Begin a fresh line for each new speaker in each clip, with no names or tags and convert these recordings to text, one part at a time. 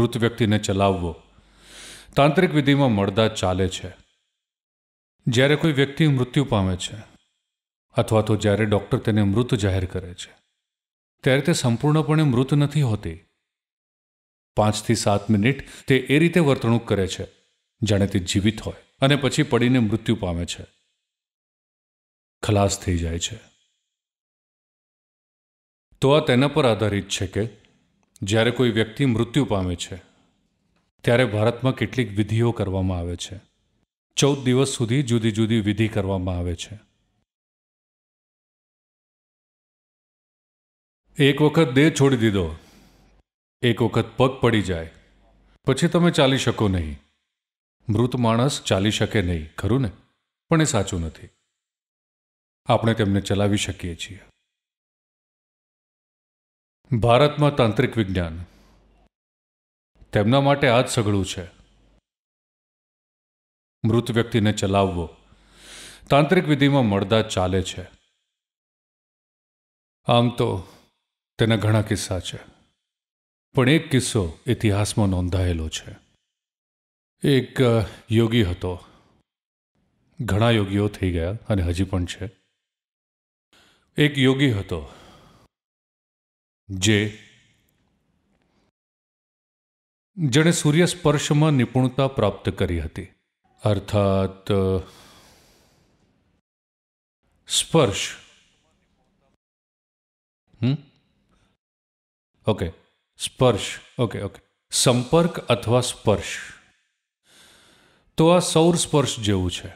મૃત વ્યક્તિને ચલાવવો તાંત્રિક વિધિમાં મળદા ચાલે છે જ્યારે કોઈ વ્યક્તિ મૃત્યુ પામે છે અથવા તો જ્યારે ડૉક્ટર તેને મૃત જાહેર કરે છે ત્યારે તે સંપૂર્ણપણે મૃત નથી હોતી પાંચથી સાત મિનિટ તે એ રીતે વર્તણૂક કરે છે જાણે તે જીવિત હોય અને પછી પડીને મૃત્યુ પામે છે ખલાસ થઈ જાય છે તો આ તેના પર આધારિત છે કે જ્યારે કોઈ વ્યક્તિ મૃત્યુ પામે છે ત્યારે ભારતમાં કેટલીક વિધિઓ કરવામાં આવે છે ચૌદ દિવસ સુધી જુદી જુદી વિધિ કરવામાં આવે છે એક વખત દેહ છોડી દીધો એક વખત પગ પડી જાય પછી તમે ચાલી શકો નહીં મૃત માણસ ચાલી શકે નહીં ખરું ને પણ એ સાચું નથી આપણે તેમને ચલાવી શકીએ છીએ ભારતમાં તાંત્રિક વિજ્ઞાન તેમના માટે આ જ સઘળું છે મૃત વ્યક્તિને ચલાવવો તાંત્રિક વિધિમાં મળદા ચાલે છે આમ તો તેના ઘણા કિસ્સા છે પણ એક કિસ્સો ઇતિહાસમાં નોંધાયેલો છે એક યોગી હતો ઘણા યોગીઓ થઈ ગયા અને હજી પણ છે એક યોગી હતો જે જેણે સૂર્ય સ્પર્શમાં નિપુણતા પ્રાપ્ત કરી હતી અર્થાત સ્પર્શ ઓકે સ્પર્શ ઓકે ઓકે સંપર્ક અથવા સ્પર્શ તો આ સૌર સ્પર્શ જેવું છે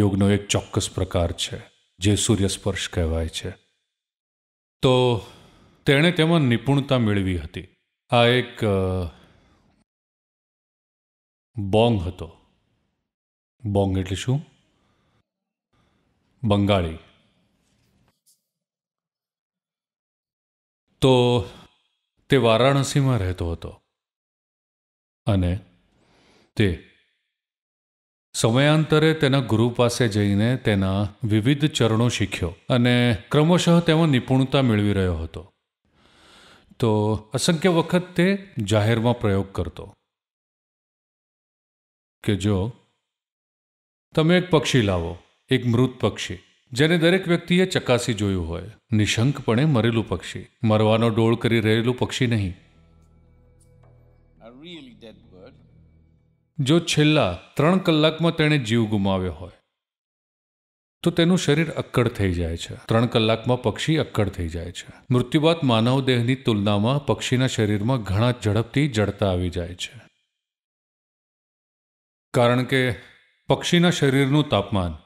યોગનો એક ચોક્કસ પ્રકાર છે જે સૂર્યસ્પર્શ કહેવાય છે તો તેણે તેમાં નિપુણતા મેળવી હતી આ એક બોંગ હતો બોંગ એટલે શું બંગાળી તો તે વારાણસીમાં રહેતો હતો અને તે સમયાંતરે તેના ગુરુ પાસે જઈને તેના વિવિધ ચરણો શીખ્યો અને ક્રમશઃ તેમાં નિપુણતા મેળવી રહ્યો હતો તો અસંખ્ય વખત તે જાહેરમાં પ્રયોગ કરતો કે જો તમે એક પક્ષી લાવો એક મૃત પક્ષી જેને દરેક વ્યક્તિએ ચકાસી જોયું હોય નિશંકપણે મરેલું પક્ષી મરવાનો ડોળ કરી રહેલું પક્ષી નહીં જો છેલ્લા ત્રણ કલાકમાં તેણે જીવ ગુમાવ્યો હોય તો તેનું શરીર અક્કડ થઈ જાય છે ત્રણ કલાકમાં પક્ષી અક્કડ થઈ જાય છે મૃત્યુ બાદ માનવ દેહની તુલનામાં પક્ષીના શરીરમાં ઘણા ઝડપથી જડતા આવી જાય છે કારણ કે પક્ષીના શરીરનું તાપમાન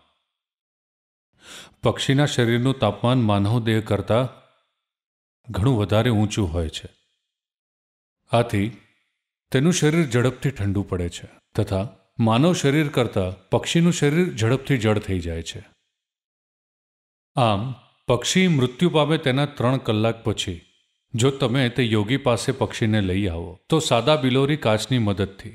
પક્ષીના શરીરનું તાપમાન માનવ દેહ કરતાં ઘણું વધારે ઊંચું હોય છે આથી તેનું શરીર ઝડપથી ઠંડુ પડે છે તથા માનવ શરીર કરતાં પક્ષીનું શરીર ઝડપથી જડ થઈ જાય છે આમ પક્ષી મૃત્યુ પામે તેના ત્રણ કલાક પછી જો તમે તે યોગી પાસે પક્ષીને લઈ આવો તો સાદા બિલોરી કાચની મદદથી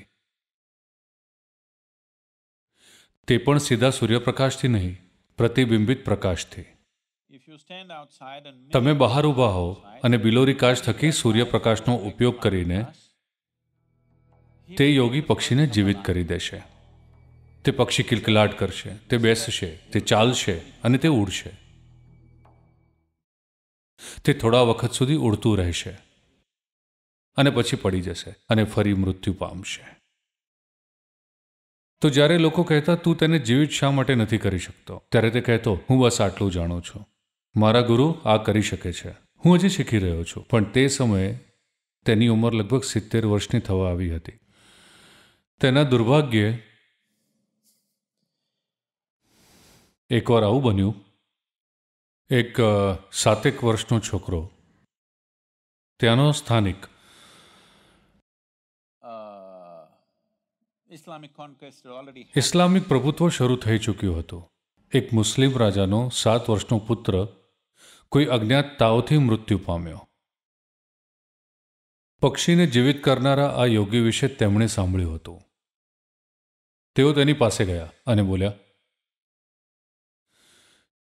તે પણ સીધા સૂર્યપ્રકાશથી નહીં પ્રતિબિંબિત પ્રકાશથી તમે બહાર ઊભા હો અને બિલોરી કાચ થકી સૂર્યપ્રકાશનો ઉપયોગ કરીને તે યોગી પક્ષીને જીવિત કરી દેશે તે પક્ષી કિલકલાટ કરશે તે બેસશે તે ચાલશે અને તે ઉડશે તે થોડા વખત સુધી ઉડતું રહેશે અને પછી પડી જશે અને ફરી મૃત્યુ પામશે તો જ્યારે લોકો કહેતા તું તેને જીવિત શા માટે નથી કરી શકતો ત્યારે તે કહેતો હું બસ આટલું જાણું છું મારા ગુરુ આ કરી શકે છે હું હજી શીખી રહ્યો છું પણ તે સમયે તેની ઉંમર લગભગ સિત્તેર વર્ષની થવા આવી હતી તેના દુર્ભાગ્યે એકવાર આવું બન્યું એક સાતેક વર્ષનો છોકરો ત્યાંનો સ્થાનિક ઇસ્લામિક પ્રભુત્વ શરૂ થઈ ચૂક્યું હતું એક મુસ્લિમ રાજાનો સાત વર્ષનો પુત્ર કોઈ અજ્ઞાત તાવથી મૃત્યુ પામ્યો પક્ષીને જીવિત કરનારા આ યોગી વિશે તેમણે સાંભળ્યું હતું તેઓ તેની પાસે ગયા અને બોલ્યા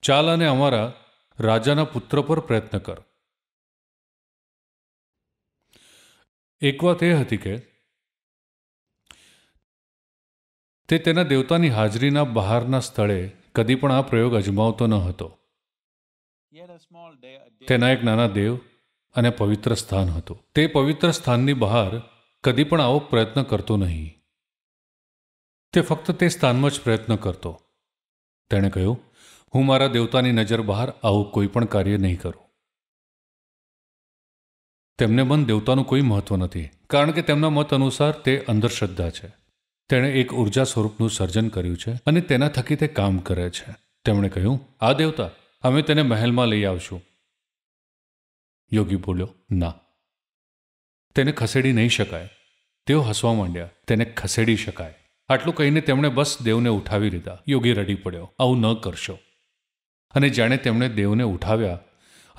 ચાલ અને અમારા રાજાના પુત્ર પર પ્રયત્ન કર એક વાત એ હતી કે તે તેના દેવતાની હાજરીના બહારના સ્થળે કદી પણ આ પ્રયોગ અજમાવતો ન હતો તેના એક નાના દેવ અને પવિત્ર સ્થાન હતું તે પવિત્ર સ્થાનની બહાર કદી પણ આવો પ્રયત્ન કરતો નહીં તે ફક્ત તે સ્થાનમાં જ પ્રયત્ન કરતો તેણે કહ્યું હું મારા દેવતાની નજર બહાર આવું કોઈ પણ કાર્ય નહીં કરું તેમને મન દેવતાનું કોઈ મહત્વ નથી કારણ કે તેમના મત અનુસાર તે અંધશ્રદ્ધા છે તેણે એક ઉર્જા સ્વરૂપનું સર્જન કર્યું છે અને તેના થકી તે કામ કરે છે તેમણે કહ્યું આ દેવતા અમે તેને મહેલમાં લઈ આવશું યોગી બોલ્યો ના તેને ખસેડી નહીં શકાય તેઓ હસવા માંડ્યા તેને ખસેડી શકાય આટલું કહીને તેમણે બસ દેવને ઉઠાવી લીધા યોગી રડી પડ્યો આવું ન કરશો અને જાણે તેમણે દેવને ઉઠાવ્યા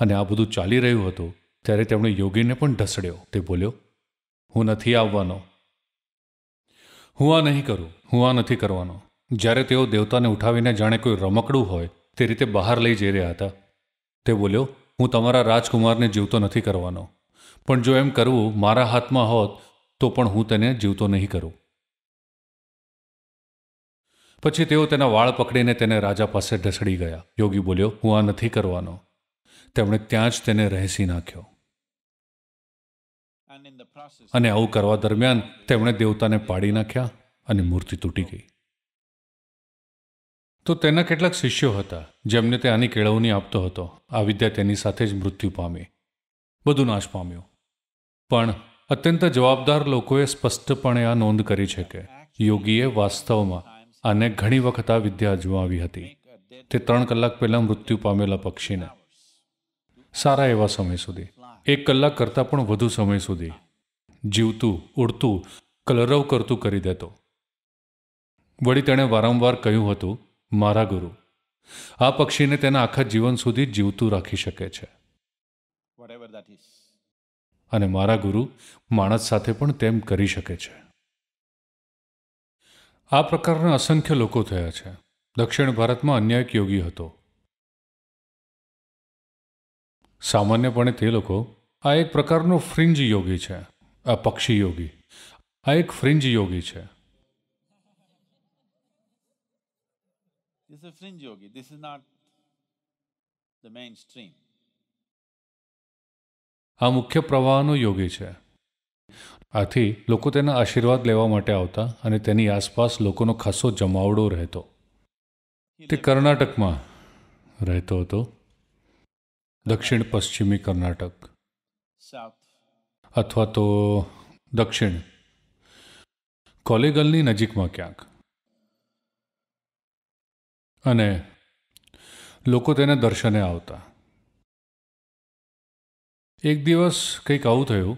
અને આ બધું ચાલી રહ્યું હતું ત્યારે તેમણે યોગીને પણ ઢસડ્યો તે બોલ્યો હું નથી આવવાનો હું આ નહીં કરું હું આ નથી કરવાનો જ્યારે તેઓ દેવતાને ઉઠાવીને જાણે કોઈ રમકડું હોય તે રીતે બહાર લઈ જઈ રહ્યા હતા તે બોલ્યો હું તમારા રાજકુમારને જીવતો નથી કરવાનો પણ જો એમ કરવું મારા હાથમાં હોત તો પણ હું તેને જીવતો નહીં કરું પછી તેઓ તેના વાળ પકડીને તેને રાજા પાસે ઢસડી ગયા યોગી બોલ્યો હું આ નથી કરવાનો તેમણે ત્યાં જ તેને રહેસી નાખ્યો અને આવું કરવા દરમિયાન તેમણે દેવતાને પાડી નાખ્યા અને મૂર્તિ તૂટી ગઈ તો તેના કેટલાક શિષ્યો હતા જેમને તે આની કેળવણી આપતો હતો આ વિદ્યા તેની સાથે જ મૃત્યુ પામી બધું નાશ પામ્યું પણ અત્યંત જવાબદાર લોકોએ સ્પષ્ટપણે આ નોંધ કરી છે કે યોગીએ વાસ્તવમાં અને ઘણી વખત આ વિદ્યા અજમાવી હતી તે ત્રણ કલાક પહેલા મૃત્યુ પામેલા પક્ષીને સારા એવા સમય સુધી એક કલાક કરતા પણ વધુ સમય સુધી જીવતું ઉડતું કલરવ કરતું કરી દેતો વળી તેણે વારંવાર કહ્યું હતું મારા ગુરુ આ પક્ષીને તેના આખા જીવન સુધી જીવતું રાખી શકે છે અને મારા ગુરુ માણસ સાથે પણ તેમ કરી શકે છે આ પ્રકારના અસંખ્ય લોકો થયા છે દક્ષિણ ભારતમાં અન્ય એક યોગી હતો સામાન્યપણે તે લોકો આ એક પ્રકારનો ફ્રિંજ યોગી છે આ પક્ષી યોગી આ એક ફ્રિન્જ યોગી છે This is a fringe yogi, this આ મુખ્ય પ્રવાહનો યોગી છે આથી લોકો તેના આશીર્વાદ લેવા માટે આવતા અને તેની આસપાસ લોકોનો ખાસો જમાવડો રહેતો તે કર્ણાટકમાં રહેતો હતો દક્ષિણ પશ્ચિમી કર્ણાટક અથવા તો દક્ષિણ કોલેગલની નજીકમાં ક્યાંક અને લોકો તેના દર્શને આવતા એક દિવસ કંઈક આવું થયું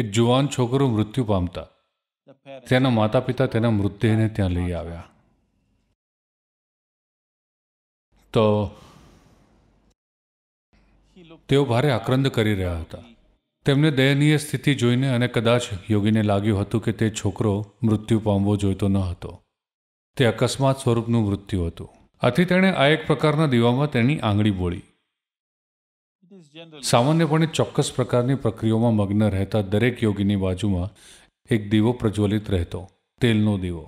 એક જુવાન છોકરો મૃત્યુ પામતા તેના માતા પિતા તેના મૃતદેહને ત્યાં લઈ આવ્યા તો તેઓ ભારે આક્રંદ કરી રહ્યા હતા તેમને દયનીય સ્થિતિ જોઈને અને કદાચ યોગીને લાગ્યું હતું કે તે છોકરો મૃત્યુ પામવો જોઈતો ન હતો તે અકસ્માત સ્વરૂપનું મૃત્યુ હતું આથી તેણે આ એક પ્રકારના દીવામાં તેની આંગળી બોળી સામાન્યપણે ચોક્કસ પ્રકારની પ્રક્રિયાઓમાં મગ્ન રહેતા દરેક યોગીની બાજુમાં એક દીવો પ્રજ્વલિત રહેતો તેલનો દીવો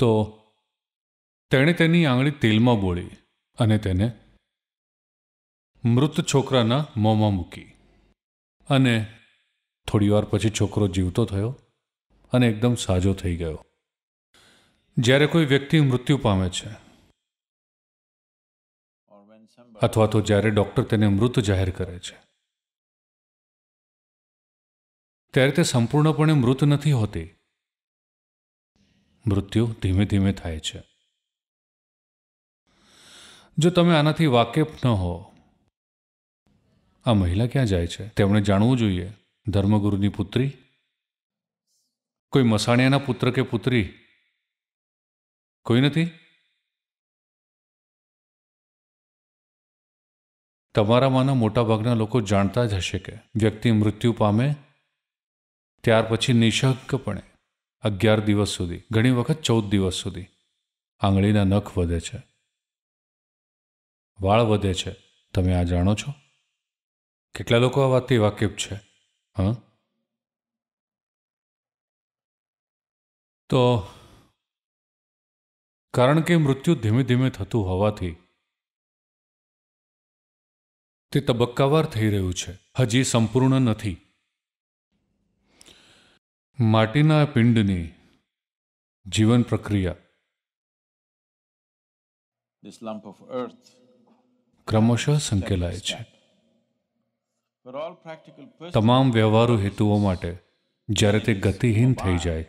તો તેણે તેની આંગળી તેલમાં બોળી અને તેને મૃત છોકરાના મોંમાં મૂકી અને થોડીવાર પછી છોકરો જીવતો થયો અને એકદમ સાજો થઈ ગયો જ્યારે કોઈ વ્યક્તિ મૃત્યુ પામે છે અથવા તો જ્યારે ડૉક્ટર તેને મૃત જાહેર કરે છે ત્યારે તે સંપૂર્ણપણે મૃત નથી હોતી મૃત્યુ ધીમે ધીમે થાય છે જો તમે આનાથી વાકેફ ન હો આ મહિલા ક્યાં જાય છે તેમણે જાણવું જોઈએ ધર્મગુરુની પુત્રી કોઈ મસાણિયાના પુત્ર કે પુત્રી કોઈ નથી તમારામાંના મોટાભાગના લોકો જાણતા જ હશે કે વ્યક્તિ મૃત્યુ પામે ત્યાર પછી નિશક્કપણે અગિયાર દિવસ સુધી ઘણી વખત ચૌદ દિવસ સુધી આંગળીના નખ વધે છે વાળ વધે છે તમે આ જાણો છો કેટલા લોકો આ વાતથી વાકેફ છે હા તો કારણ કે મૃત્યુ ધીમે ધીમે થતું હોવાથી તે તબક્કાવાર થઈ રહ્યું છે હજી સંપૂર્ણ નથી માટીના પિંડની જીવન પ્રક્રિયા ક્રમશઃ સંકેલાય છે તમામ વ્યવહારુ હેતુઓ માટે જ્યારે તે ગતિહીન થઈ જાય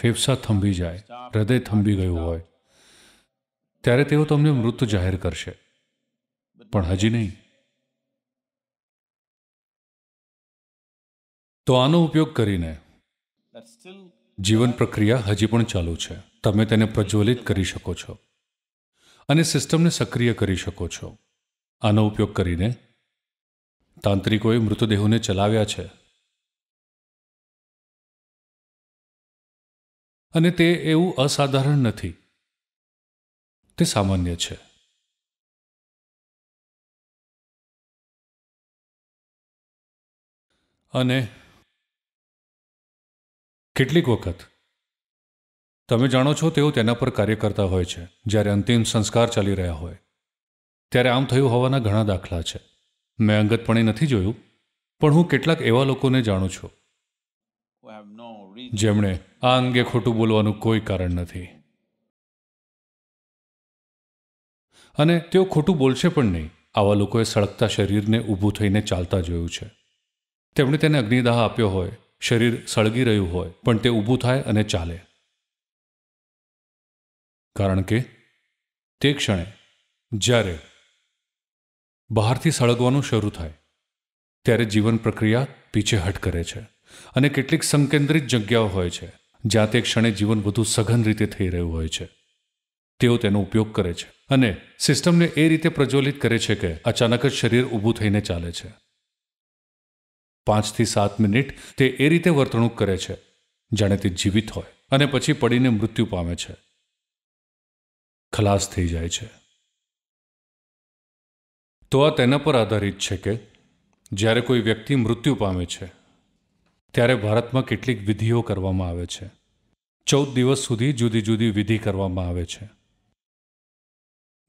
ફેફસા થંભી જાય હૃદય થંભી ગયું હોય ત્યારે તેઓ તમને મૃત જાહેર કરશે પણ હજી નહીં તો આનો ઉપયોગ કરીને જીવન પ્રક્રિયા હજી પણ ચાલુ છે તમે તેને પ્રજ્વલિત કરી શકો છો અને સિસ્ટમને સક્રિય કરી શકો છો આનો ઉપયોગ કરીને તાંત્રિકોએ મૃતદેહોને ચલાવ્યા છે અને તે એવું અસાધારણ નથી તે સામાન્ય છે અને કેટલીક વખત તમે જાણો છો તેઓ તેના પર કાર્ય કરતા હોય છે જ્યારે અંતિમ સંસ્કાર ચાલી રહ્યા હોય ત્યારે આમ થયું હોવાના ઘણા દાખલા છે મેં અંગતપણે નથી જોયું પણ હું કેટલાક એવા લોકોને જાણું છું જેમણે આ અંગે ખોટું બોલવાનું કોઈ કારણ નથી અને તેઓ ખોટું બોલશે પણ નહીં આવા લોકોએ સળગતા શરીરને ઊભું થઈને ચાલતા જોયું છે તેમણે તેને અગ્નિદાહ આપ્યો હોય શરીર સળગી રહ્યું હોય પણ તે ઊભું થાય અને ચાલે કારણ કે તે ક્ષણે જ્યારે બહારથી સળગવાનું શરૂ થાય ત્યારે જીવન પ્રક્રિયા પીછેહટ કરે છે અને કેટલીક સંકેન્દ્રિત જગ્યાઓ હોય છે જ્યાં તે ક્ષણે જીવન વધુ સઘન રીતે થઈ રહ્યું હોય છે તેઓ તેનો ઉપયોગ કરે છે અને સિસ્ટમને એ રીતે પ્રજ્વલિત કરે છે કે અચાનક જ શરીર ઊભું થઈને ચાલે છે પાંચથી સાત મિનિટ તે એ રીતે વર્તણૂક કરે છે જાણે તે જીવિત હોય અને પછી પડીને મૃત્યુ પામે છે ખલાસ થઈ જાય છે તો આ તેના પર આધારિત છે કે જ્યારે કોઈ વ્યક્તિ મૃત્યુ પામે છે ત્યારે ભારતમાં કેટલીક વિધિઓ કરવામાં આવે છે ચૌદ દિવસ સુધી જુદી જુદી વિધિ કરવામાં આવે છે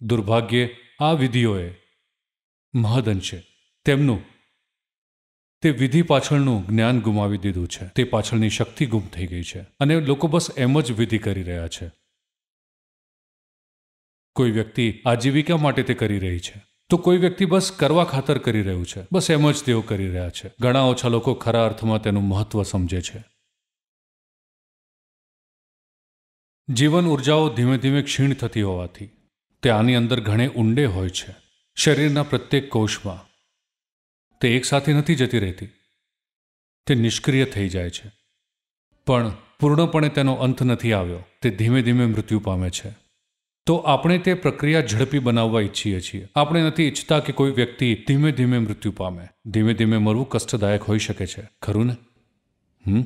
દુર્ભાગ્યે આ વિધિઓએ અંશે તેમનું તે વિધિ પાછળનું જ્ઞાન ગુમાવી દીધું છે તે પાછળની શક્તિ ગુમ થઈ ગઈ છે અને લોકો બસ એમ જ વિધિ કરી રહ્યા છે કોઈ વ્યક્તિ આજીવિકા માટે તે કરી રહી છે તો કોઈ વ્યક્તિ બસ કરવા ખાતર કરી રહ્યું છે બસ એમ જ તેઓ કરી રહ્યા છે ઘણા ઓછા લોકો ખરા અર્થમાં તેનું મહત્વ સમજે છે જીવન ઉર્જાઓ ધીમે ધીમે ક્ષીણ થતી હોવાથી તે આની અંદર ઘણે ઊંડે હોય છે શરીરના પ્રત્યેક કોષમાં તે એકસાથે નથી જતી રહેતી તે નિષ્ક્રિય થઈ જાય છે પણ પૂર્ણપણે તેનો અંત નથી આવ્યો તે ધીમે ધીમે મૃત્યુ પામે છે તો આપણે તે પ્રક્રિયા ઝડપી બનાવવા ઈચ્છીએ છીએ આપણે નથી ઈચ્છતા કે કોઈ વ્યક્તિ ધીમે ધીમે મૃત્યુ પામે ધીમે ધીમે મરવું કષ્ટદાયક હોઈ શકે છે ખરું ને હમ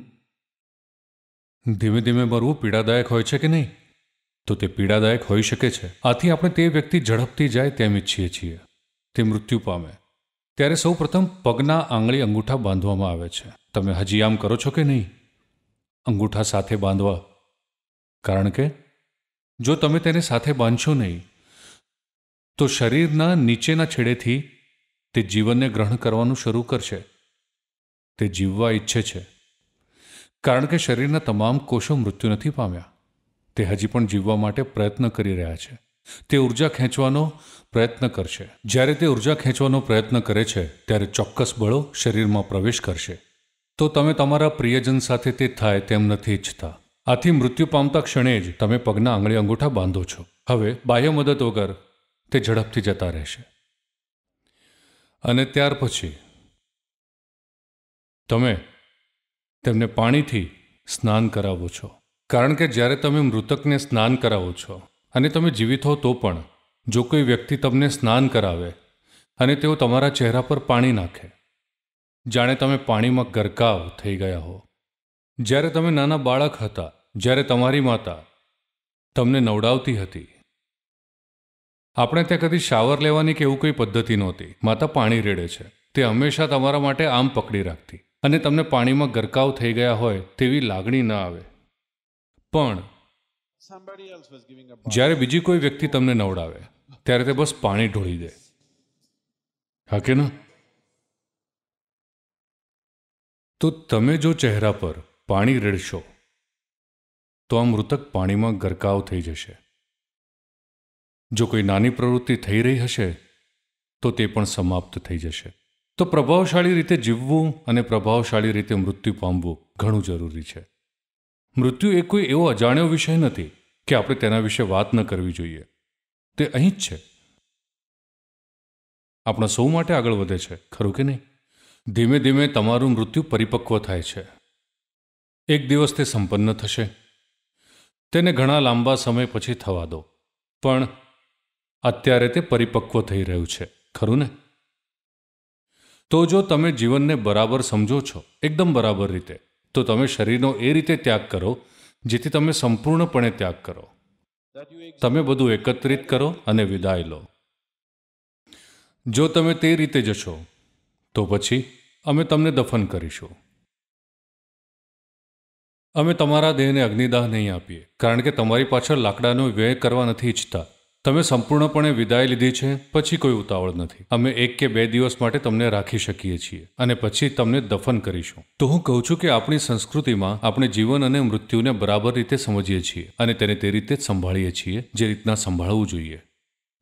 ધીમે ધીમે મરવું પીડાદાયક હોય છે કે નહીં તો તે પીડાદાયક હોઈ શકે છે આથી આપણે તે વ્યક્તિ ઝડપથી જાય તેમ ઈચ્છીએ છીએ તે મૃત્યુ પામે ત્યારે સૌ પ્રથમ પગના આંગળી અંગૂઠા બાંધવામાં આવે છે તમે હજી આમ કરો છો કે નહીં અંગૂઠા સાથે બાંધવા કારણ કે જો તમે તેને સાથે બાંધશો નહીં તો શરીરના નીચેના છેડેથી તે જીવનને ગ્રહણ કરવાનું શરૂ કરશે તે જીવવા ઈચ્છે છે કારણ કે શરીરના તમામ કોષો મૃત્યુ નથી પામ્યા તે હજી પણ જીવવા માટે પ્રયત્ન કરી રહ્યા છે તે ઉર્જા ખેંચવાનો પ્રયત્ન કરશે જ્યારે તે ઉર્જા ખેંચવાનો પ્રયત્ન કરે છે ત્યારે ચોક્કસ બળો શરીરમાં પ્રવેશ કરશે તો તમે તમારા પ્રિયજન સાથે તે થાય તેમ નથી ઈચ્છતા આથી મૃત્યુ પામતા ક્ષણે જ તમે પગના આંગળી અંગૂઠા બાંધો છો હવે બાહ્ય મદદ વગર તે ઝડપથી જતા રહેશે અને ત્યાર પછી તમે તેમને પાણીથી સ્નાન કરાવો છો કારણ કે જ્યારે તમે મૃતકને સ્નાન કરાવો છો અને તમે જીવિત હો તો પણ જો કોઈ વ્યક્તિ તમને સ્નાન કરાવે અને તેઓ તમારા ચહેરા પર પાણી નાખે જાણે તમે પાણીમાં ગરકાવ થઈ ગયા હો જ્યારે તમે નાના બાળક હતા જ્યારે તમારી માતા તમને નવડાવતી હતી આપણે ત્યાં કદી શાવર લેવાની કે એવું કોઈ પદ્ધતિ નહોતી માતા પાણી રેડે છે તે હંમેશા તમારા માટે આમ પકડી રાખતી અને તમને પાણીમાં ગરકાવ થઈ ગયા હોય તેવી લાગણી ન આવે પણ જ્યારે બીજી કોઈ વ્યક્તિ તમને નવડાવે ત્યારે તે બસ પાણી ઢોળી દે હા કે ના તો તમે જો ચહેરા પર પાણી રેડશો તો આ મૃતક પાણીમાં ગરકાવ થઈ જશે જો કોઈ નાની પ્રવૃત્તિ થઈ રહી હશે તો તે પણ સમાપ્ત થઈ જશે તો પ્રભાવશાળી રીતે જીવવું અને પ્રભાવશાળી રીતે મૃત્યુ પામવું ઘણું જરૂરી છે મૃત્યુ એ કોઈ એવો અજાણ્યો વિષય નથી કે આપણે તેના વિશે વાત ન કરવી જોઈએ તે અહીં જ છે આપણા સૌ માટે આગળ વધે છે ખરું કે નહીં ધીમે ધીમે તમારું મૃત્યુ પરિપક્વ થાય છે એક દિવસ તે સંપન્ન થશે તેને ઘણા લાંબા સમય પછી થવા દો પણ અત્યારે તે પરિપક્વ થઈ રહ્યું છે ખરું ને તો જો તમે જીવનને બરાબર સમજો છો એકદમ બરાબર રીતે તો તમે શરીરનો એ રીતે ત્યાગ કરો જેથી તમે સંપૂર્ણપણે ત્યાગ કરો તમે બધું એકત્રિત કરો અને વિદાય લો જો તમે તે રીતે જશો તો પછી અમે તમને દફન કરીશું અમે તમારા દેહને અગ્નિદાહ નહીં આપીએ કારણ કે તમારી પાછળ લાકડાનો વ્યય કરવા નથી ઈચ્છતા તમે સંપૂર્ણપણે વિદાય લીધી છે પછી કોઈ ઉતાવળ નથી અમે એક કે બે દિવસ માટે તમને રાખી શકીએ છીએ અને પછી તમને દફન કરીશું તો હું કહું છું કે આપણી સંસ્કૃતિમાં આપણે જીવન અને મૃત્યુને બરાબર રીતે સમજીએ છીએ અને તેને તે રીતે જ સંભાળીએ છીએ જે રીતના સંભાળવું જોઈએ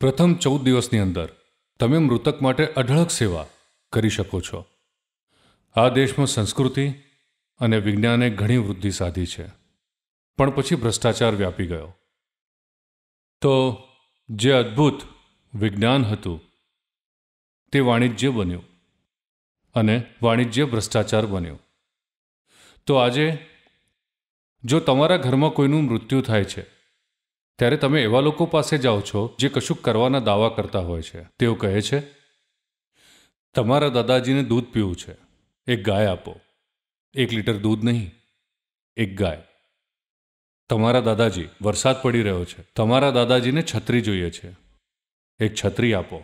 પ્રથમ ચૌદ દિવસની અંદર તમે મૃતક માટે અઢળક સેવા કરી શકો છો આ દેશમાં સંસ્કૃતિ અને વિજ્ઞાને ઘણી વૃદ્ધિ સાધી છે પણ પછી ભ્રષ્ટાચાર વ્યાપી ગયો તો જે અદ્ભુત વિજ્ઞાન હતું તે વાણિજ્ય બન્યું અને વાણિજ્ય ભ્રષ્ટાચાર બન્યો તો આજે જો તમારા ઘરમાં કોઈનું મૃત્યુ થાય છે ત્યારે તમે એવા લોકો પાસે જાઓ છો જે કશુંક કરવાના દાવા કરતા હોય છે તેઓ કહે છે તમારા દાદાજીને દૂધ પીવું છે એક ગાય આપો એક લીટર દૂધ નહીં એક ગાય તમારા દાદાજી વરસાદ પડી રહ્યો છે તમારા દાદાજીને છત્રી જોઈએ છે એક છત્રી આપો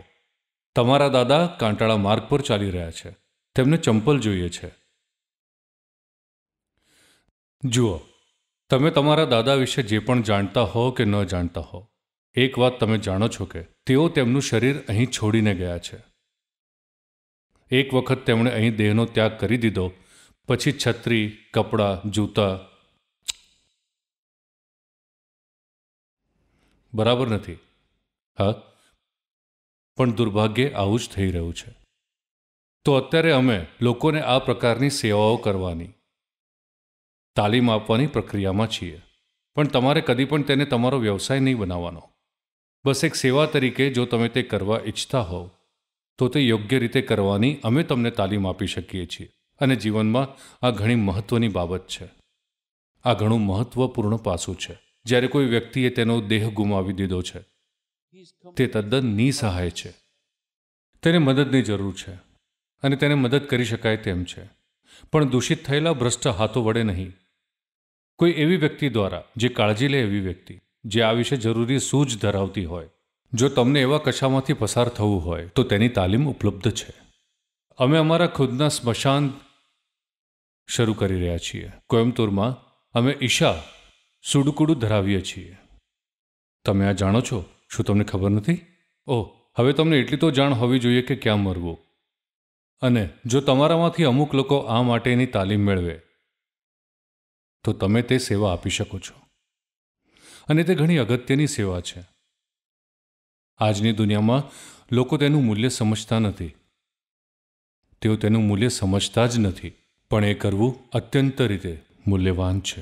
તમારા દાદા કાંટાળા માર્ગ પર ચાલી રહ્યા છે તેમને ચંપલ જોઈએ છે જુઓ તમે તમારા દાદા વિશે જે પણ જાણતા હો કે ન જાણતા હો એક વાત તમે જાણો છો કે તેઓ તેમનું શરીર અહીં છોડીને ગયા છે એક વખત તેમણે અહીં દેહનો ત્યાગ કરી દીધો પછી છત્રી કપડાં જૂતા બરાબર નથી હા પણ દુર્ભાગ્ય આવું જ થઈ રહ્યું છે તો અત્યારે અમે લોકોને આ પ્રકારની સેવાઓ કરવાની તાલીમ આપવાની પ્રક્રિયામાં છીએ પણ તમારે કદી પણ તેને તમારો વ્યવસાય નહીં બનાવવાનો બસ એક સેવા તરીકે જો તમે તે કરવા ઈચ્છતા હોવ તો તે યોગ્ય રીતે કરવાની અમે તમને તાલીમ આપી શકીએ છીએ અને જીવનમાં આ ઘણી મહત્ત્વની બાબત છે આ ઘણું મહત્ત્વપૂર્ણ પાસું છે જ્યારે કોઈ વ્યક્તિએ તેનો દેહ ગુમાવી દીધો છે તે તદ્દન નિસહાય છે તેને મદદની જરૂર છે અને તેને મદદ કરી શકાય તેમ છે પણ દૂષિત થયેલા ભ્રષ્ટ હાથો વડે નહીં કોઈ એવી વ્યક્તિ દ્વારા જે કાળજી લે એવી વ્યક્તિ જે આ વિશે જરૂરી સૂઝ ધરાવતી હોય જો તમને એવા કશામાંથી પસાર થવું હોય તો તેની તાલીમ ઉપલબ્ધ છે અમે અમારા ખુદના સ્મશાન શરૂ કરી રહ્યા છીએ કોયમ્બતુરમાં અમે ઈશા સુડુકુડું ધરાવીએ છીએ તમે આ જાણો છો શું તમને ખબર નથી ઓહ હવે તમને એટલી તો જાણ હોવી જોઈએ કે ક્યાં મરવું અને જો તમારામાંથી અમુક લોકો આ માટેની તાલીમ મેળવે તો તમે તે સેવા આપી શકો છો અને તે ઘણી અગત્યની સેવા છે આજની દુનિયામાં લોકો તેનું મૂલ્ય સમજતા નથી તેઓ તેનું મૂલ્ય સમજતા જ નથી પણ એ કરવું અત્યંત રીતે મૂલ્યવાન છે